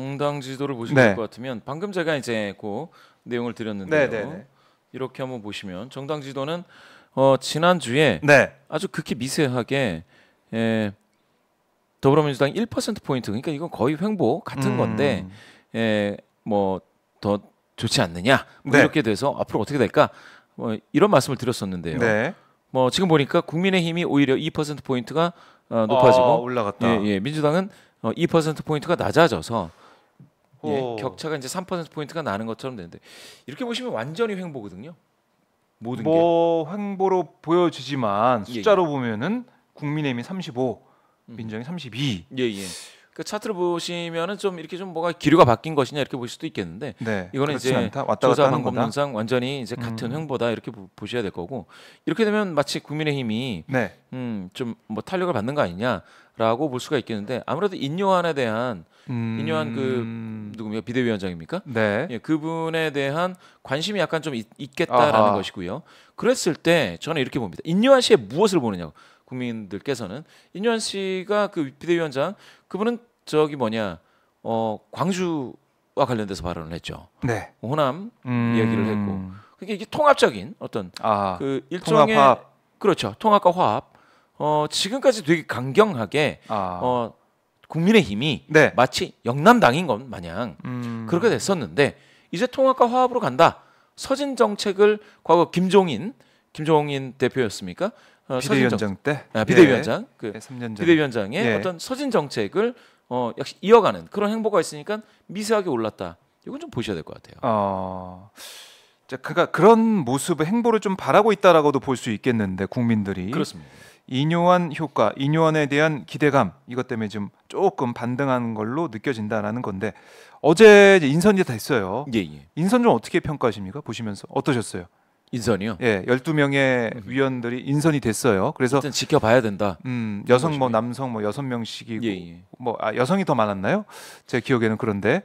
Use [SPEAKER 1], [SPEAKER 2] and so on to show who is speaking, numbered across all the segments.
[SPEAKER 1] 정당 지도를 보실 네. 것 같으면 방금 제가 이제 그 내용을 드렸는데요. 네네네. 네, 네. 이렇게 한번 보시면 정당 지도는 어, 지난 주에 네. 아주 극히 미세하게 에, 예, 더불어민주당 1% 포인트 그러니까 이건 거의 횡보 같은 음. 건데 예, 뭐더 좋지 않느냐 뭐 네. 이렇게 돼서 앞으로 어떻게 될까 뭐 이런 말씀을 드렸었는데요. 네. 뭐 지금 보니까 국민의힘이 오히려 2% 포인트가 어, 높아지고 아, 올라갔다. 예, 예, 민주당은 어, 2% 포인트가 낮아져서 예, 어. 격차가 이제 3% 포인트가 나는 것처럼 되는데 이렇게 보시면 완전히 횡보거든요.
[SPEAKER 2] 모든 뭐 게. 횡보로 보여지지만 예, 숫자로 예, 예. 보면은 국민의힘이 35, 음. 민정이 32. 예, 예.
[SPEAKER 1] 그 차트를 보시면은 좀 이렇게 좀 뭐가 기류가 바뀐 것이냐 이렇게 보실 수도 있겠는데 네, 이거는 이제 않다. 왔다 조사 방법론상 완전히 이제 같은 음. 행보다 이렇게 보, 셔야될 거고 이렇게 되면 마치 국민의힘이 네. 음좀 뭐 탄력을 받는 거 아니냐라고 볼 수가 있겠는데 아무래도 인요한에 대한 음... 인요한 그 누구입니까 비대위원장입니까? 네. 예, 그분에 대한 관심이 약간 좀 있, 겠다라는 아하. 것이고요. 그랬을 때 저는 이렇게 봅니다. 인요한 씨의 무엇을 보느냐고 국민들께서는 인요한 씨가 그 비대위원장 그분은 저기 뭐냐 어 광주와 관련돼서 발언을 했죠. 네. 호남 음... 이야기를 했고 그게 이게 통합적인 어떤 아, 그 일종의 통합 그렇죠 통합과 화합. 어 지금까지 되게 강경하게 아. 어 국민의 힘이 네. 마치 영남당인 것 마냥 음... 그렇게 됐었는데 이제 통합과 화합으로 간다. 서진 정책을 과거 김종인 김종인 대표였습니까? 어, 비대위원장 때 아, 비대위원장 예. 그 예, 비대위원장의 예. 어떤 서진 정책을 어, 역시 이어가는 그런 행보가 있으니까
[SPEAKER 2] 미세하게 올랐다. 이건 좀 보셔야 될 것 같아요. 어... 아, 자, 그가 그런 모습의 행보를 좀 바라고 있다라고도 볼 수 있겠는데 국민들이 그렇습니다. 인요한 효과, 인요한에 대한 기대감 이것 때문에 좀 조금 반등한 걸로 느껴진다라는 건데 어제 인선이 다 했어요. 예, 예. 인선 좀 어떻게 평가하십니까? 보시면서 어떠셨어요? 인선이요? 예, 12명의 음. 위원들이 인선이 됐어요. 그래서 일단 지켜봐야 된다. 음, 여성 뭐 남성 뭐6 명씩이고 예, 예. 뭐 아, 여성이 더 많았나요? 제 기억에는 그런데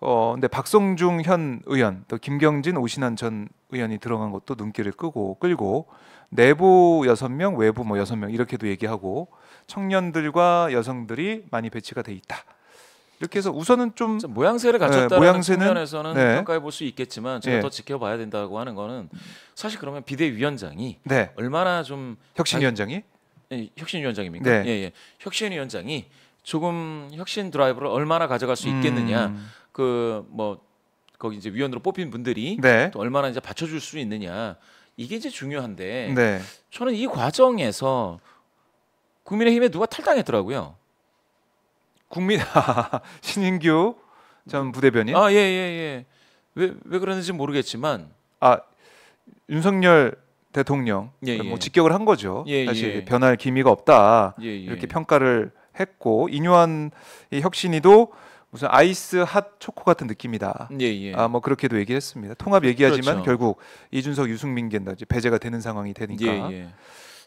[SPEAKER 2] 어, 근데 박성중 현 의원, 또 김경진 오신환 전 의원이 들어간 것도 눈길을 끄고 끌고 내부 6 명, 외부 뭐6명 이렇게도 얘기하고 청년들과 여성들이 많이 배치가 돼 있다. 이렇게 해서 우선은 좀 모양새를 예, 갖췄다는 모양새는, 측면에서는 네. 평가해
[SPEAKER 1] 볼 수 있겠지만 제가 네. 더 지켜봐야 된다고 하는 거는 사실 그러면 비대위원장이 네. 얼마나 좀 혁신위원장이 아, 아니, 예, 혁신위원장입니까? 네. 예, 예. 혁신위원장이 조금 혁신 드라이브를 얼마나 가져갈 수 음. 있겠느냐 음... 그 그뭐 거기 이제 위원으로 뽑힌 분들이 네. 또 얼마나 이제 받쳐줄 수 있느냐 이게 이제 중요한데 네. 저는 이 과정에서
[SPEAKER 2] 국민의힘에 누가 탈당했더라고요. 국민 신인규 전 부대변인. 아, 예,
[SPEAKER 1] 예, 예. 왜 왜 그러는지 모르겠지만
[SPEAKER 2] 아, 윤석열 대통령 예, 뭐 예. 뭐 직격을 한 거죠. 예, 예, 사실 변할 기미가 없다. 예, 예. 이렇게 평가를 했고 인요한 혁신이도 무슨 아이스 핫 초코 같은 느낌이다. 예, 예. 아뭐 그렇게도 얘기했습니다. 통합 얘기하지만 그렇죠. 결국 이준석 유승민 겐다 이제 배제가 되는 상황이 되니까. 예,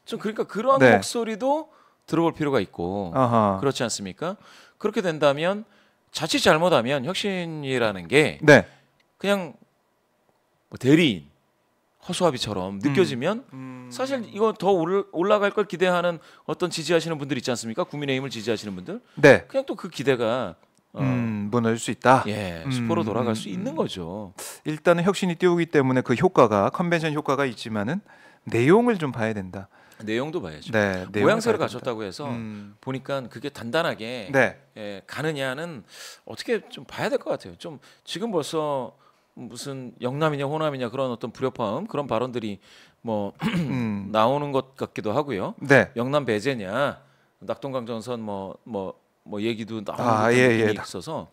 [SPEAKER 1] 좀 그러니까 그러한 네. 목소리도
[SPEAKER 2] 들어볼 필요가 있고 아하. 그렇지
[SPEAKER 1] 않습니까? 그렇게 된다면 자칫 잘못하면 혁신이라는 게 네. 그냥 뭐 대리인 허수아비처럼 음. 느껴지면 음. 음. 사실 이거 더 올라갈 걸 기대하는 어떤 지지하시는 분들 있지 않습니까? 국민의힘을 지지하시는 분들. 네. 그냥 또 그 기대가 어,
[SPEAKER 2] 음, 무너질 수 있다. 예, 수포로 음, 돌아갈 수 음, 있는 거죠. 일단은 혁신이 띄우기 때문에 그 효과가 컨벤션 효과가 있지만은 내용을 좀 봐야 된다. 내용도 봐야죠. 네, 모양새를
[SPEAKER 1] 갖췄다고 해서 음. 보니까 그게 단단하게 네. 예, 가느냐는 어떻게 좀 봐야 될 것 같아요. 좀 지금 벌써 무슨 영남이냐 호남이냐 그런 어떤 불협화음 그런 발언들이 뭐 음. 나오는 것 같기도 하고요. 네. 영남 배제냐 낙동강 전선 뭐 뭐뭐 뭐, 뭐, 얘기도 나오는 아, 예, 예. 있어서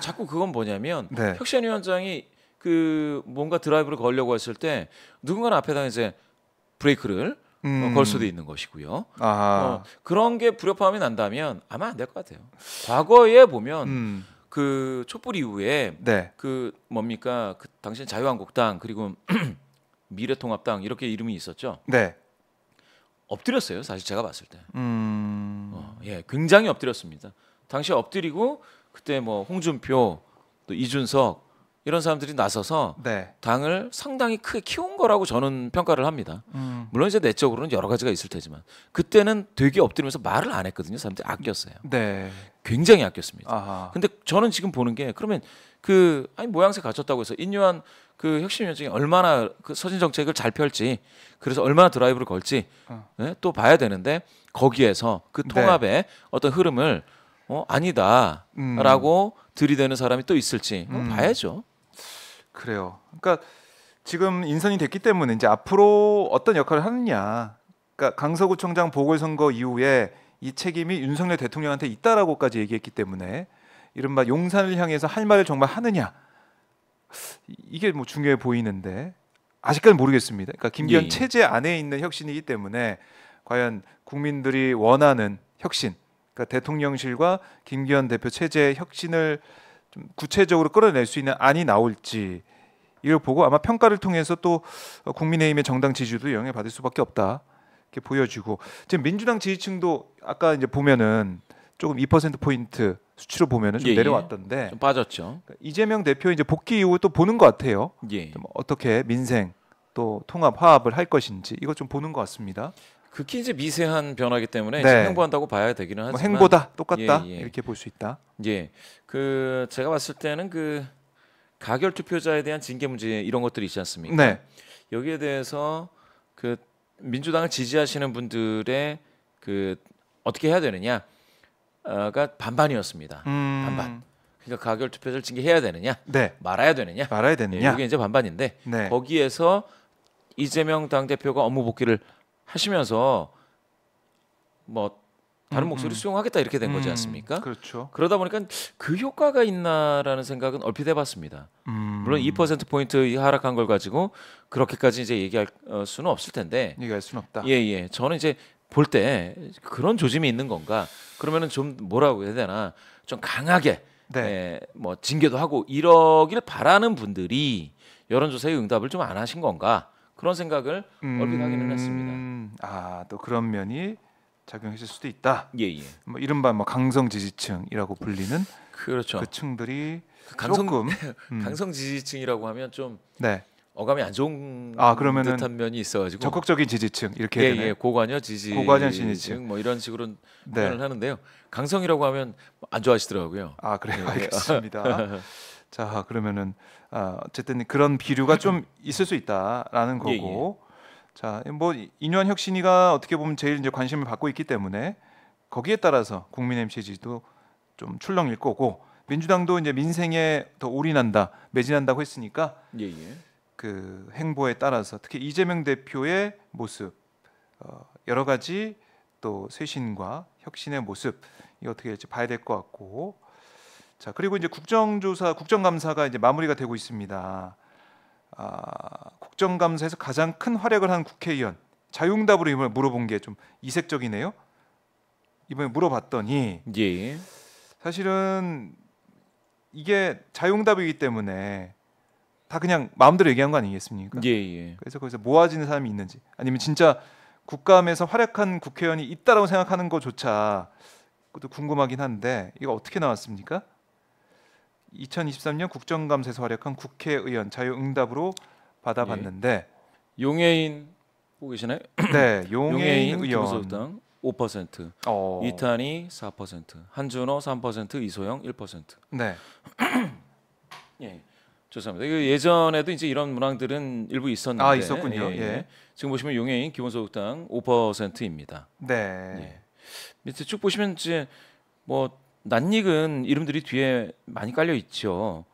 [SPEAKER 1] 자꾸 그건 뭐냐면 네. 혁신 위원장이 그 뭔가 드라이브를 걸려고 했을 때 누군가는 앞에다 이제 브레이크를 어, 음. 걸 수도 있는 것이고요. 아. 어, 그런 게 불협화음이 난다면 아마 안 될 것 같아요. 과거에 보면 음. 그 촛불 이후에 네. 그 뭡니까 그 당시 자유한국당 그리고 미래통합당 이렇게 이름이 있었죠. 네. 엎드렸어요. 사실 제가 봤을 때.
[SPEAKER 2] 음... 어,
[SPEAKER 1] 예, 굉장히 엎드렸습니다. 당시 엎드리고 그때 뭐 홍준표 또 이준석 이런 사람들이 나서서 네. 당을 상당히 크게 키운 거라고 저는 평가를 합니다. 음. 물론 이제 내적으로는 여러 가지가 있을 테지만 그때는 되게 엎드리면서 말을 안 했거든요. 사람들이 아꼈어요. 네. 굉장히 아꼈습니다. 아하. 근데 저는 지금 보는 게 그러면 그 아니 모양새 갖췄다고 해서 인류한 그 혁신위원장이 얼마나 그 서진 정책을 잘 펼지 그래서 얼마나 드라이브를 걸지 어. 네? 또 봐야 되는데 거기에서 그 네. 통합의 네. 어떤 흐름을 어 아니다라고 음. 들이대는
[SPEAKER 2] 사람이 또 있을지 음. 봐야죠. 그래요. 그러니까 지금 인선이 됐기 때문에 이제 앞으로 어떤 역할을 하느냐. 그러니까 강서구청장 보궐선거 이후에 이 책임이 윤석열 대통령한테 있다라고까지 얘기했기 때문에 이른바 용산을 향해서 할 말을 정말 하느냐. 이게 뭐 중요해 보이는데 아직까지 모르겠습니다. 그러니까 김기현 예, 예. 체제 안에 있는 혁신이기 때문에 과연 국민들이 원하는 혁신, 그러니까 대통령실과 김기현 대표 체제의 혁신을 좀 구체적으로 끌어낼 수 있는 안이 나올지 이걸 보고 아마 평가를 통해서 또 국민의힘의 정당 지지도 영향을 받을 수밖에 없다 이렇게 보여지고 지금 민주당 지지층도 아까 이제 보면은 조금 2% 포인트 수치로 보면은 좀 예, 예. 내려왔던데 좀
[SPEAKER 1] 빠졌죠. 그러니까
[SPEAKER 2] 이재명 대표 이제 복귀 이후 또 보는 것 같아요. 예. 좀 어떻게 민생 또 통합 화합을 할 것인지 이것 좀 보는 것 같습니다.
[SPEAKER 1] 극히 그 이제 미세한 변화기 때문에 네. 행보한다고 봐야 되기는 뭐 하지만 뭐 행보다 똑같다 예, 예. 이렇게 볼 수 있다. 예, 그 제가 봤을 때는 그 가결 투표자에 대한 징계 문제 이런 것들이 있지 않습니까? 네. 여기에 대해서 그 민주당을 지지하시는 분들의 그 어떻게 해야 되느냐가 반반이었습니다. 음... 반반. 그러니까 가결 투표자를 징계해야 되느냐, 네. 말아야 되느냐, 말아야 되느냐. 예, 이게 이제 반반인데 네. 거기에서 이재명 당 대표가 업무 복귀를 하시면서 뭐 다른 음, 목소리 음. 수용하겠다 이렇게 된 음, 거지 않습니까? 그렇죠. 그러다 보니까 그 효과가 있나라는 생각은 얼핏 해봤습니다. 음. 물론 2% 포인트 하락한 걸 가지고 그렇게까지 이제 얘기할 어, 수는 없을 텐데. 얘기할 수는 없다. 예예. 예. 저는 이제 볼 때 그런 조짐이 있는 건가? 그러면은 좀 뭐라고 해야 되나? 좀 강하게 네. 예, 뭐 징계도 하고 이러길 바라는 분들이 여론조사에 응답을 좀 안 하신 건가? 그런 생각을 음... 얼핏 아, 하기는 했습니다.
[SPEAKER 2] 아또 그런 면이 작용했을 수도 있다. 예, 예. 뭐 이른바 뭐 강성 지지층이라고 불리는 그렇죠. 그 층들이
[SPEAKER 1] 그 강성, 조금 음. 강성 지지층이라고 하면 좀 네. 어감이 안 좋은 아, 그러면은 듯한 면이
[SPEAKER 2] 있어가지고 적극적인 지지층 이렇게 예, 되 예, 고관여 지지 고관여 지지층 뭐 이런 식으로 네. 표현을 하는데요. 강성이라고 하면 안 좋아하시더라고요. 아 그래요, 예. 예. 알겠습니다. 자 그러면은 아, 어쨌든 그런 비류가 좀 있을 수 있다라는 예, 예. 거고 자뭐 인유한 혁신이가 어떻게 보면 제일 이제 관심을 받고 있기 때문에 거기에 따라서 국민의힘 지지도 좀 출렁일 거고 민주당도 이제 민생에 더 올인한다 매진한다고 했으니까 예예. 예. 그 행보에 따라서 특히 이재명 대표의 모습 어, 여러 가지 또 쇄신과 혁신의 모습 이 어떻게 될지 봐야 될 것 같고 자 그리고 이제 국정조사 국정감사가 이제 마무리가 되고 있습니다. 아, 국정감사에서 가장 큰 활약을 한 국회의원 자유응답으로 이번에 물어본 게 좀 이색적이네요. 이번에 물어봤더니 예. 사실은 이게 자유응답이기 때문에 다 그냥 마음대로 얘기한 거 아니겠습니까? 예, 예. 그래서 거기서 모아지는 사람이 있는지 아니면 진짜 국감에서 활약한 국회의원이 있다라고 생각하는 것조차 그것도 궁금하긴 한데 이거 어떻게 나왔습니까? 2023년 국정감사에서 활약한 국회의원 자유응답으로 받아봤는데
[SPEAKER 1] 예. 용해인 보고 계시나요? 네, 용해인, 용해인 의원
[SPEAKER 2] 5%,
[SPEAKER 1] 어. 이탄이 4%, 한준호 3%, 이소영 1%. 네. 예. 죄송니다 예전에도 이제 이런 문항들은 일부 있었는데 아, 있었군요. 예, 예. 예. 지금 보시면 용해인 기본소득당 5%입니다. 네. 예. 밑에 쭉 보시면 이제 뭐 낯익은 이름들이 뒤에 많이 깔려 있죠.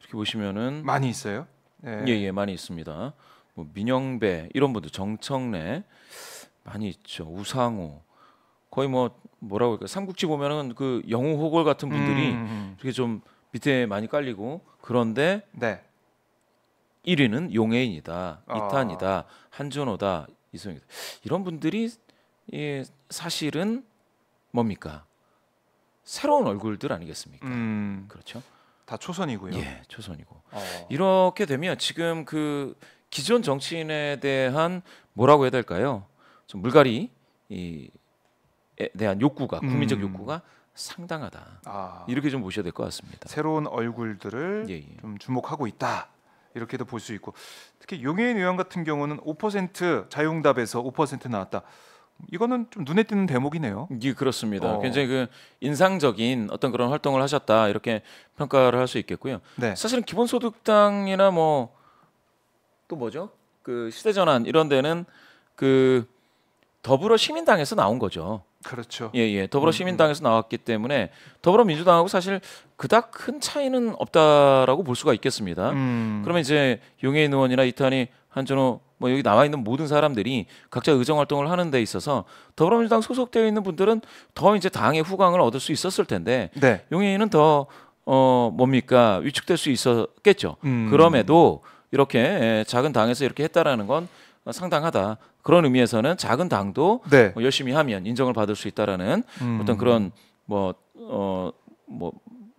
[SPEAKER 1] 이렇게 보시면은 많이 있어요. 예예 예, 예, 많이 있습니다. 뭐 민영배 이런 분들 정청래 많이 있죠. 우상호 거의 뭐 뭐라고 할까 삼국지 보면은 그 영웅 호걸 같은 분들이 음, 음, 음. 이렇게 좀 밑에 많이 깔리고 그런데 네. 1위는 용해인이다, 어. 이탄이다, 한준호다, 이승이다 이런 분들이 예, 사실은 뭡니까 새로운 얼굴들 아니겠습니까? 음. 그렇죠. 다 초선이고요. 예, 초선이고. 어. 이렇게 되면 지금 그 기존 정치인에 대한 뭐라고 해야 될까요? 좀 물갈이 이에
[SPEAKER 2] 대한 욕구가 음. 국민적 음. 욕구가 상당하다. 아. 이렇게 좀 보셔야 될 것 같습니다. 새로운 얼굴들을 예, 예. 좀 주목하고 있다. 이렇게도 볼 수 있고 특히 용해인 의원 같은 경우는 5% 자유응답에서 5% 나왔다. 이거는 좀 눈에 띄는 대목이네요. 예,
[SPEAKER 1] 그렇습니다. 어. 굉장히 그 인상적인 어떤 그런 활동을 하셨다 이렇게 평가를 할 수 있겠고요. 네. 사실은 기본소득당이나 뭐 또 뭐죠? 그 시대전환 이런 데는 그 더불어 시민당에서 나온 거죠. 그렇죠. 예, 예. 더불어 음, 음. 시민당에서 나왔기 때문에 더불어민주당하고 사실 그닥 큰 차이는 없다라고 볼 수가 있겠습니다. 음. 그러면 이제 용해인 의원이나 이탄이 한준호 뭐 여기 나와 있는 모든 사람들이 각자 의정 활동을 하는 데 있어서 더불어민주당 소속되어 있는 분들은 더 이제 당의 후광을 얻을 수 있었을 텐데 네. 용인은 더 어, 뭡니까 위축될 수 있었겠죠. 음. 그럼에도 이렇게 예, 작은 당에서 이렇게 했다라는 건 상당하다. 그런 의미에서는 작은 당도 네. 뭐 열심히 하면 인정을 받을 수 있다라는 음. 어떤 그런 뭐 어, 뭐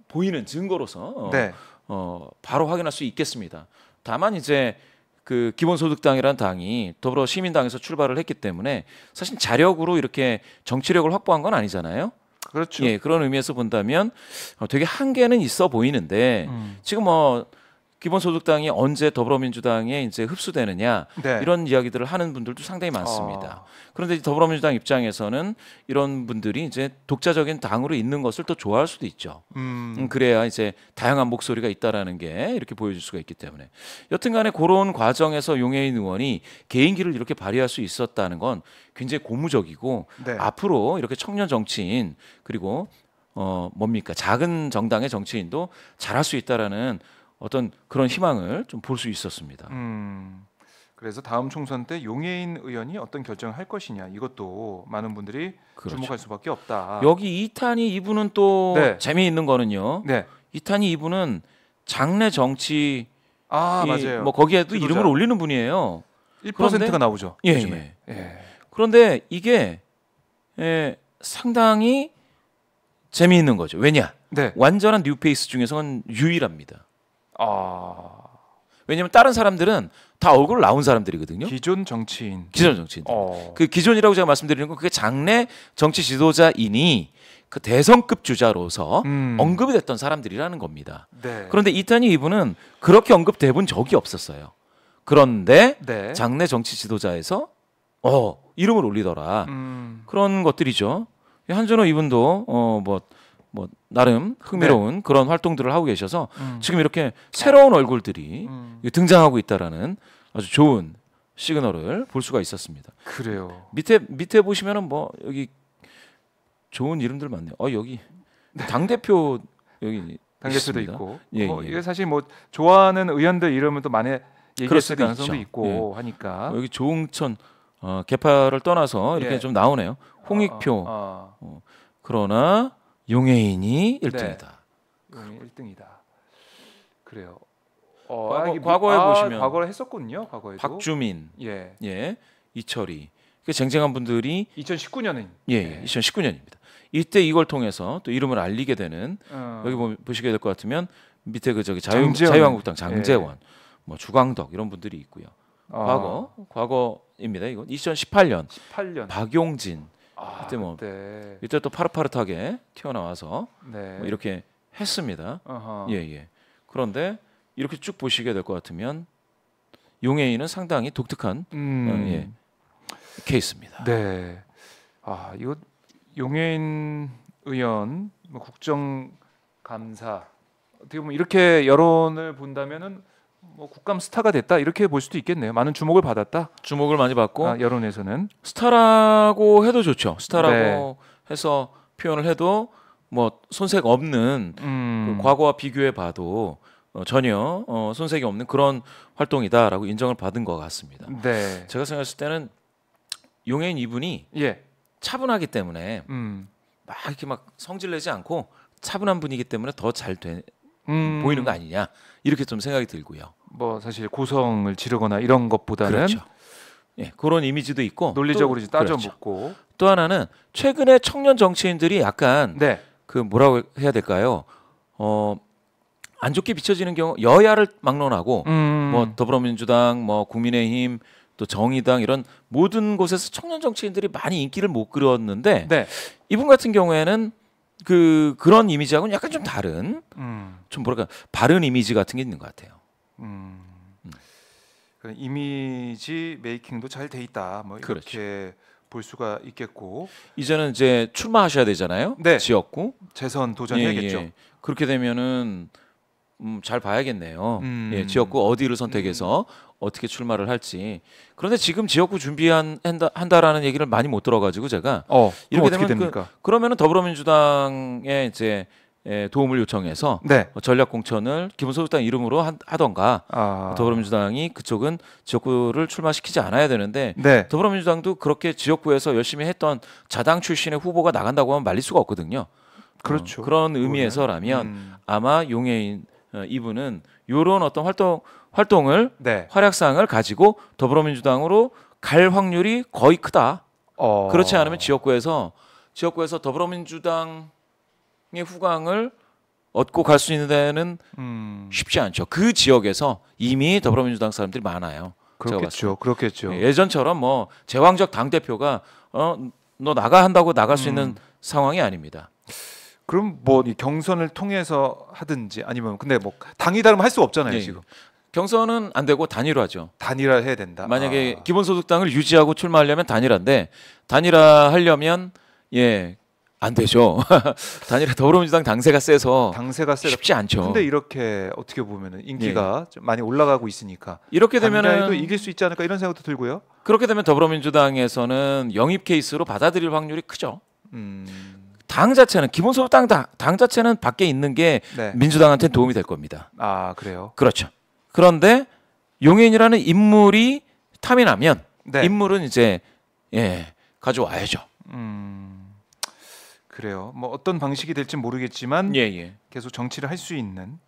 [SPEAKER 1] 보이는 증거로서 어, 네. 어, 바로 확인할 수 있겠습니다. 다만 이제 그 기본소득당이라는 당이 더불어 시민당에서 출발을 했기 때문에 사실 자력으로 이렇게 정치력을 확보한 건 아니잖아요. 그렇죠. 예, 그런 의미에서 본다면 어, 되게 한계는 있어 보이는데 음. 지금 뭐 기본소득당이 언제 더불어민주당에 이제 흡수되느냐 네. 이런 이야기들을 하는 분들도 상당히 많습니다. 어. 그런데 더불어민주당 입장에서는 이런 분들이 이제 독자적인 당으로 있는 것을 더 좋아할 수도 있죠. 음. 음. 그래야 이제 다양한 목소리가 있다라는 게 이렇게 보여질 수가 있기 때문에 여튼간에 그런 과정에서 용해인 의원이 개인기를 이렇게 발휘할 수 있었다는 건 굉장히 고무적이고 네. 앞으로 이렇게 청년 정치인 그리고 어 뭡니까 작은 정당의 정치인도 잘할 수 있다라는 어떤 그런 희망을 좀 볼 수 있었습니다.
[SPEAKER 2] 음, 그래서 다음 총선 때 용해인 의원이 어떤 결정을 할 것이냐 이것도 많은 분들이 그렇죠. 주목할 수밖에 없다. 여기 이탄이 이분은 또 네.
[SPEAKER 1] 재미있는 거는요. 네. 이탄이 이분은 장례 정치 아, 맞아요. 뭐 거기에도 지도자. 이름을 올리는 분이에요.
[SPEAKER 2] 1%가 그런데, 나오죠. 예, 예. 예.
[SPEAKER 1] 그런데 이게 예, 상당히 재미있는 거죠. 왜냐? 네. 완전한 뉴페이스 중에서는 유일합니다. 아. 왜냐면 다른 사람들은 다 얼굴 나온 사람들이거든요.
[SPEAKER 2] 기존 정치인. 기존
[SPEAKER 1] 정치인. 어. 그 기존이라고 제가 말씀드리는 건 그게 장래 정치 지도자이니 그 대선급 주자로서 음. 언급이 됐던 사람들이라는 겁니다. 네. 그런데 이탄희 이분은 그렇게 언급돼 본 적이 없었어요. 그런데 네. 장래 정치 지도자에서 어 이름을 올리더라 음. 그런 것들이죠. 한준호 이분도 어뭐 뭐 나름 흥미로운 네. 그런 활동들을 하고 계셔서 음. 지금 이렇게 새로운 얼굴들이 음. 등장하고 있다라는 아주 좋은 시그널을 볼 수가 있었습니다. 그래요. 밑에 밑에 보시면은 뭐 여기 좋은 이름들 많네요. 어 여기 당 대표 여기 당 대표도 있고 예, 뭐 예. 이게
[SPEAKER 2] 사실 뭐 좋아하는 의원들 이름은 또 많이 얘기했을 가능성도 있죠. 있고 예.
[SPEAKER 1] 하니까 뭐 여기 조응천 어, 개파를 떠나서 이렇게 예. 좀 나오네요. 홍익표 어,
[SPEAKER 2] 어. 어. 어
[SPEAKER 1] 그러나 용해인이 1등이다.
[SPEAKER 2] 네. 용해 1등이다. 그래요. 어, 과거, 아, 과거에 아, 보시면 과거를 했었군요. 과거에도 박주민,
[SPEAKER 1] 예, 예, 이철이 그 쟁쟁한 분들이 2019년은 예, 예, 2019년입니다. 이때 이걸 통해서 또 이름을 알리게 되는 어. 여기 보, 보시게 될 것 같으면 밑에 그 저기 자유, 자유한국당 장재원, 예. 뭐 주광덕 이런 분들이 있고요. 어. 과거 과거입니다. 이건 2018년, 18년 박용진 아, 그때 뭐 네. 이때 또 파릇파릇하게 튀어나와서 네. 뭐 이렇게 했습니다. 예예. 예. 그런데 이렇게 쭉 보시게 될 것 같으면 용해인은 상당히 독특한
[SPEAKER 2] 음. 어, 예, 케이스입니다. 네. 아 이거 용해인 의원, 뭐 국정감사 어떻게 보면 이렇게 여론을 본다면은 뭐 국감 스타가 됐다 이렇게 볼 수도 있겠네요. 많은 주목을
[SPEAKER 1] 받았다. 주목을 많이 받고 아, 여론에서는 스타라고 해도 좋죠. 스타라고 네. 해서 표현을 해도 뭐 손색 없는 그 음. 그 과거와 비교해 봐도 어, 전혀 어, 손색이 없는 그런 활동이다라고 인정을 받은 것 같습니다. 네. 제가 생각했을 때는 용해인 이분이 예. 차분하기 때문에 음. 막 이렇게 막 성질내지 않고 차분한 분이기 때문에 더잘 음. 보이는 거 아니냐 이렇게 좀 생각이 들고요. 뭐 사실
[SPEAKER 2] 고성을 지르거나 이런 것보다는 그렇죠.
[SPEAKER 1] 예, 그런 이미지도 있고 논리적으로 또, 따져 그렇죠. 또 하나는 최근에 청년 정치인들이 약간 네. 그 뭐라고 해야 될까요? 어, 안 좋게 비춰지는 경우 여야를 막론하고 음. 뭐 더불어민주당, 뭐 국민의힘, 또 정의당 이런 모든 곳에서 청년 정치인들이 많이 인기를 못 끌었는데 네. 이분 같은 경우에는 그 그런 이미지하고는 약간 좀 다른 음. 좀 뭐랄까 바른 이미지 같은 게 있는 것 같아요.
[SPEAKER 2] 음. 음. 이미지 메이킹도 잘 돼 있다. 뭐 이렇게 그렇죠. 볼 수가 있겠고
[SPEAKER 1] 이제는 이제 출마하셔야 되잖아요. 네.
[SPEAKER 2] 지역구 재선
[SPEAKER 1] 도전해야겠죠. 예, 예. 그렇게 되면은 음, 잘 봐야겠네요. 예, 음. 예, 지역구 어디를 선택해서 음. 어떻게 출마를 할지. 그런데 지금 지역구 준비한 한다, 한다라는 얘기를 많이 못 들어가지고 제가 어, 이렇게 되면 그 됩니까? 그, 러면은 더불어민주당에 이제 예, 도움을 요청해서 네. 어, 전략 공천을 기본소득당 이름으로 한, 하던가 아. 더불어민주당이 그쪽은 지역구를 출마시키지 않아야 되는데 네. 더불어민주당도 그렇게 지역구에서 열심히 했던 자당 출신의 후보가 나간다고 하면 말릴 수가 없거든요. 그렇죠. 어, 그런 의미에서라면 음. 아마 용해인 어, 이분은 요런 어떤 활동 활동을 네. 활약사항을 가지고 더불어민주당으로 갈 확률이 거의 크다. 어... 그렇지 않으면 지역구에서 지역구에서 더불어민주당의 후광을 얻고 갈 수 있는 데는 음... 쉽지 않죠. 그 지역에서 이미 더불어민주당 사람들이 많아요.
[SPEAKER 2] 그렇겠죠. 그렇겠죠.
[SPEAKER 1] 예, 예전처럼 뭐 제왕적 당 대표가 어너 나가 한다고 나갈 수 있는 음.
[SPEAKER 2] 상황이 아닙니다. 그럼 뭐 경선을 통해서 하든지 아니면 근데 뭐 당이 다르면 할 수 없잖아요 네. 지금. 경선은 안 되고 단일화죠. 단일화 해야 된다. 만약에
[SPEAKER 1] 아. 기본소득당을 유지하고 출마하려면 단일화인데 단일화 하려면 예. 안 되죠. 단일화 더불어민주당 당세가 세서
[SPEAKER 2] 당세가 세다. 쉽지 않죠. 근데 이렇게 어떻게 보면 인기가 예. 많이 올라가고 있으니까 이렇게 되면은 이길 수 있지 않을까 이런 생각도 들고요.
[SPEAKER 1] 그렇게 되면 더불어민주당에서는 영입 케이스로 받아들일 확률이 크죠. 음. 당 자체는 기본 소득당 당, 자체는 밖에 있는 게 네. 민주당한테 도움이 될 겁니다. 아 그래요? 그렇죠. 그런데 용인이라는 인물이 탐이
[SPEAKER 2] 나면 네.
[SPEAKER 1] 인물은 이제 예 가져와야죠. 음
[SPEAKER 2] 그래요. 뭐 어떤 방식이 될지 모르겠지만 예, 예. 계속 정치를 할 수 있는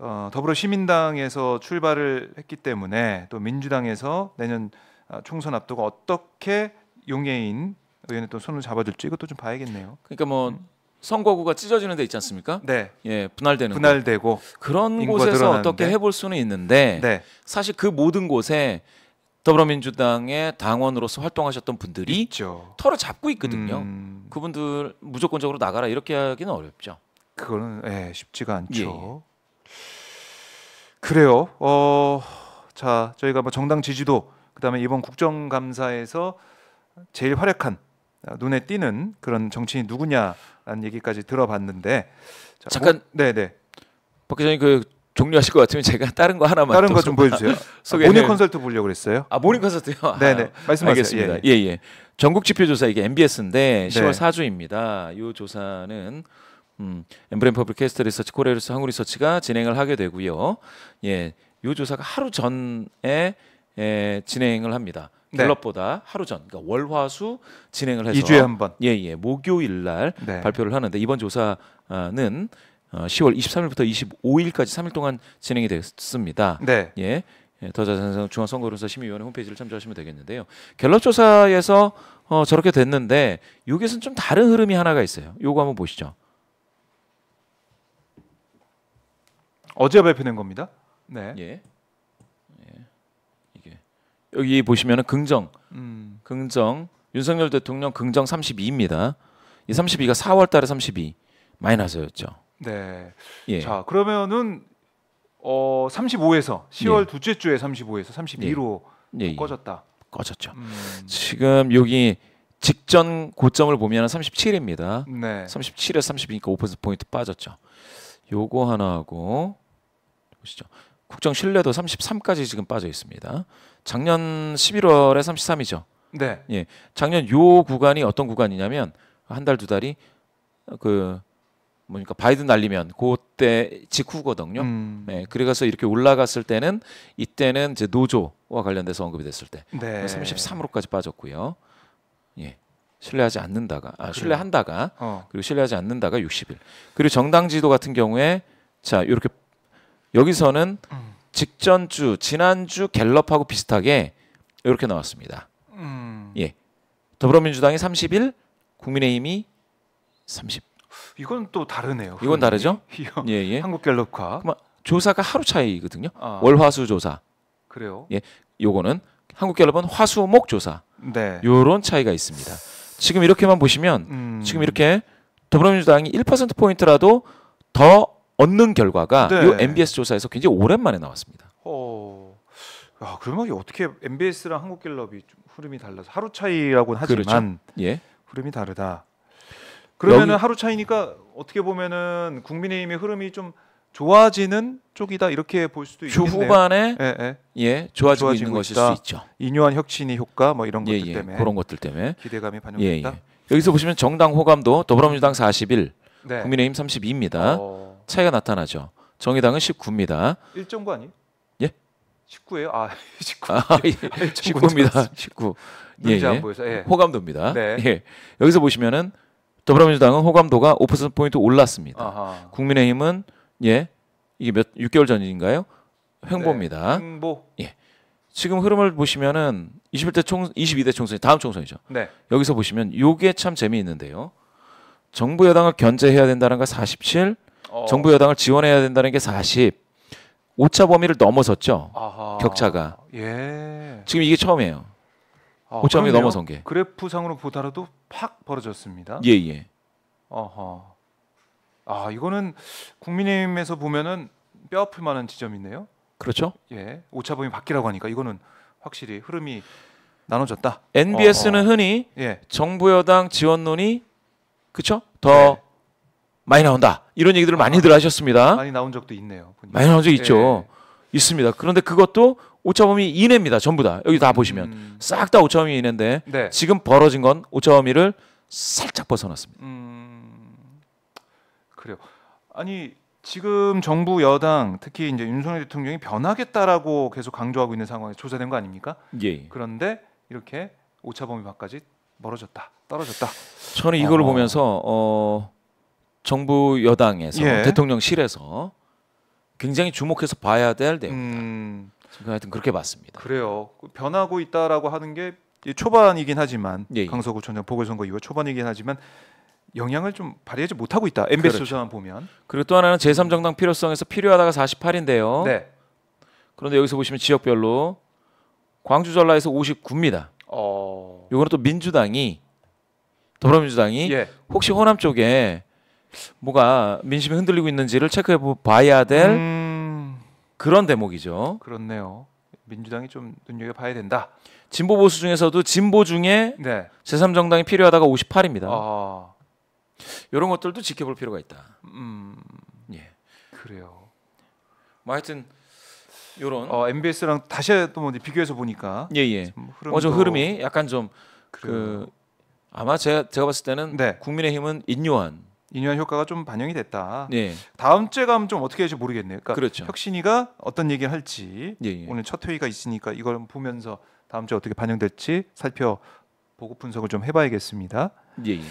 [SPEAKER 2] 어, 더불어시민당에서 출발을 했기 때문에 또 민주당에서 내년 아, 총선 앞두고 어떻게 용해인 의원이 또 손을 잡아줄지 이것도 좀 봐야겠네요.
[SPEAKER 1] 그러니까 뭐 음. 선거구가 찢어지는 데 있지 않습니까? 네. 예, 분할되는 분할되고 거. 그런 곳에서 늘어나는데. 어떻게 해볼 수는 있는데 네. 사실 그 모든 곳에 더불어민주당의 당원으로서 활동하셨던 분들이 있죠. 털을 잡고 있거든요. 음... 그분들 무조건적으로 나가라 이렇게 하기는 어렵죠.
[SPEAKER 2] 그거는 예, 쉽지가 않죠. 예. 예. 그래요. 어, 자 저희가 뭐 정당 지지도 그다음에 이번 국정감사에서 제일 활약한 어, 눈에 띄는 그런 정치인 이 누구냐라는 얘기까지 들어봤는데 자, 뭐- 잠깐 오, 네, 네네 박 기자님 그 종료하실 것 같으면 제가 다른 거 하나만 다른 거 좀 보여주세요. 소개는... 아, 모닝 콘서트 보려고 그랬어요. 아 모닝 콘서트요. 네네 아, 말씀하겠습니다. 예예.
[SPEAKER 1] 예, 예. 전국 지표 조사 이게 MBS인데 네. 10월 4주입니다. 이 조사는 음, 엠브렘 퍼블캐스트 리서치 코레 리서 한국 리서치가 진행을 하게 되고요. 예, 이 조사가 하루 전에 예, 진행을 합니다. 갤럽보다 네. 하루 전, 그러니까 월 화 수 진행을 해서 2주에 한 번. 예, 예. 목요일 날 네. 발표를 하는데 이번 조사는 어, 10월 23일부터 25일까지 3일 동안 진행이 됐습니다. 네. 예. 예 더 자세한 중앙선거론사 심의위원회 홈페이지를 참조하시면 되겠는데요. 갤럽 조사에서 어, 저렇게 됐는데 여기서는 좀 다른 흐름이 하나가 있어요. 요거 한번 보시죠. 어제 발표된 겁니다. 네. 예. 여기 보시면은 긍정, 음. 긍정 윤석열 대통령 긍정 32입니다. 이 32가 4월달에 32 마이너스였죠.
[SPEAKER 2] 네. 예. 자 그러면은 어 35에서 10월 예. 둘째 주에 35에서 32로 예. 예, 예. 꺼졌다.
[SPEAKER 1] 꺼졌죠. 음. 지금 여기 직전 고점을 보면 은 37입니다. 네. 37에서 32니까 5% 포인트 빠졌죠. 요거 하나 하고 보시죠. 국정 신뢰도 33까지 지금 빠져 있습니다. 작년 11월에 33이죠. 네. 예. 작년 요 구간이 어떤 구간이냐면 한 달 두 달이 그 뭐니까 바이든 날리면 그때 직후거든요. 음. 네, 예. 그래가서 이렇게 올라갔을 때는 이때는 이제 노조와 관련돼서 언급이 됐을 때 네. 33으로까지 뭐 빠졌고요. 예. 신뢰하지 않는다가 아, 신뢰한다가 어. 그리고 신뢰하지 않는다가 60일. 그리고 정당 지도 같은 경우에 자 이렇게 여기서는 음. 직전주 지난주 갤럽하고 비슷하게 이렇게 나왔습니다. 음. 예. 더불어민주당이 31, 국민의힘이 30.
[SPEAKER 2] 이건 또 다르네요. 이건
[SPEAKER 1] 다르죠? 예, 예. 한국갤럽과 조사가 하루 차이거든요. 아. 월화수 조사. 그래요? 예. 요거는 한국갤럽은 화수목 조사. 네. 요런 차이가 있습니다. 지금 이렇게만 보시면 음. 지금 이렇게 더불어민주당이 1% 포인트라도 더 얻는 결과가 네. 이 MBS 조사에서 굉장히 오랜만에 나왔습니다. 어. 아, 그러면
[SPEAKER 2] 어떻게 MBS랑 한국갤럽이 좀 흐름이 달라서 하루 차이라고는 그렇죠. 하지만 그렇죠. 예. 흐름이 다르다. 그러면은 여기... 하루 차이니까 어떻게 보면은 국민의힘의 흐름이 좀 좋아지는 쪽이다 이렇게 볼 수도 있겠네요. 초반에 예, 예. 예 좋아지고, 좋아지고 있는 것일 수 있죠. 인유한 혁신이 효과 뭐 이런 예, 것들 예, 때문에 그런 것들 때문에 기대감이 예, 반영됐다. 예. 여기서 보시면
[SPEAKER 1] 정당 호감도 더불어민주당 41, 네. 국민의힘 32입니다. 어... 차이가 나타나죠. 정의당은 19입니다. 1.9아니 예? 19예요? 아, 19. 아, 예. 19입니다. 19. 예, 예. 예. 호감도입니다. 네. 예. 여기서 보시면은 더불어민주당은 호감도가 5% 포인트 올랐습니다. 아하. 국민의힘은 예. 이게 몇 6개월 전인가요?
[SPEAKER 2] 횡보입니다. 네.
[SPEAKER 1] 횡보. 예. 지금 흐름을 보시면은 21대 총 22대 총선 다음 총선이죠. 네. 여기서 보시면 요게 참 재미있는데요. 정부 여당을 견제해야 된다는 가 47, 어. 정부 여당을 지원해야 된다는 게 40. 오차 범위를 넘어섰죠. 아하. 격차가.
[SPEAKER 2] 예.
[SPEAKER 1] 지금 이게 처음이에요.
[SPEAKER 2] 아, 오차 범위 넘어선 게. 그래프상으로 보더라도 팍 벌어졌습니다. 예, 예. 어허. 아, 이거는 국민의힘에서 보면은 뼈아플 만한 지점이네요. 그렇죠? 예. 오차 범위 밖이라고 하니까 이거는 확실히 흐름이 나눠졌다. NBS는 어허. 흔히 예.
[SPEAKER 1] 정부 여당 지원론이 그렇죠? 더 네. 많이 나온다 이런 얘기들을 많이들 아, 하셨습니다.
[SPEAKER 2] 많이 나온 적도 있네요. 보니까. 많이 나온 적
[SPEAKER 1] 있죠. 예. 있습니다. 그런데 그것도 오차범위 이내입니다. 전부 다 여기 다 보시면 음. 싹다 오차범위 이내인데 네. 지금 벌어진 건 오차범위를 살짝 벗어났습니다. 음.
[SPEAKER 2] 그래요. 아니 지금 정부 여당 특히 이제 윤석열 대통령이 변하겠다라고 계속 강조하고 있는 상황에 조사된 거 아닙니까? 예. 그런데 이렇게 오차범위 밖까지 멀어졌다, 떨어졌다. 저는 이걸 어...
[SPEAKER 1] 보면서 어. 정부 여당에서 예. 대통령실에서
[SPEAKER 2] 굉장히 주목해서 봐야 될 내용이다. 음... 하여튼 그렇게 봤습니다. 그래요. 변하고 있다라고 하는 게 초반이긴 하지만 예, 예. 강서구청장 보궐선거 이후 초반이긴 하지만 영향을 좀 발휘하지 못하고 있다. MBS 그렇죠. 조사만 보면. 그리고 또 하나는 제3정당 필요성에서
[SPEAKER 1] 필요하다가 48인데요. 네. 그런데 여기서 보시면 지역별로 광주 전라에서 59입니다. 어. 요거는 또 민주당이 더불어민주당이 예. 혹시 호남 쪽에 뭐가 민심이 흔들리고 있는지를 체크해 봐야 될 음... 그런 대목이죠.
[SPEAKER 2] 그렇네요. 민주당이 좀 눈여겨 봐야
[SPEAKER 1] 된다. 진보 보수 중에서도 진보 중에 네. 제3정당이 필요하다가 58입니다. 아...
[SPEAKER 2] 이런 것들도 지켜볼 필요가 있다. 음... 예. 그래요. 뭐 하여튼 요런 어, MBS랑 다시 또뭐 비교해서 보니까
[SPEAKER 1] 예예. 예. 흐름도... 어저 흐름이 약간 좀 그 아마 제가 제가 봤을 때는 네.
[SPEAKER 2] 국민의힘은 인요한 인유한 효과가 좀 반영이 됐다. 예. 다음 주에 가면 좀 어떻게 될지 모르겠네요. 그러니까 그렇죠. 혁신이가 어떤 얘기를 할지 예예. 예. 오늘 첫 회의가 있으니까 이걸 보면서 다음 주에 어떻게 반영될지 살펴보고 분석을 좀 해봐야겠습니다. 예예. 예.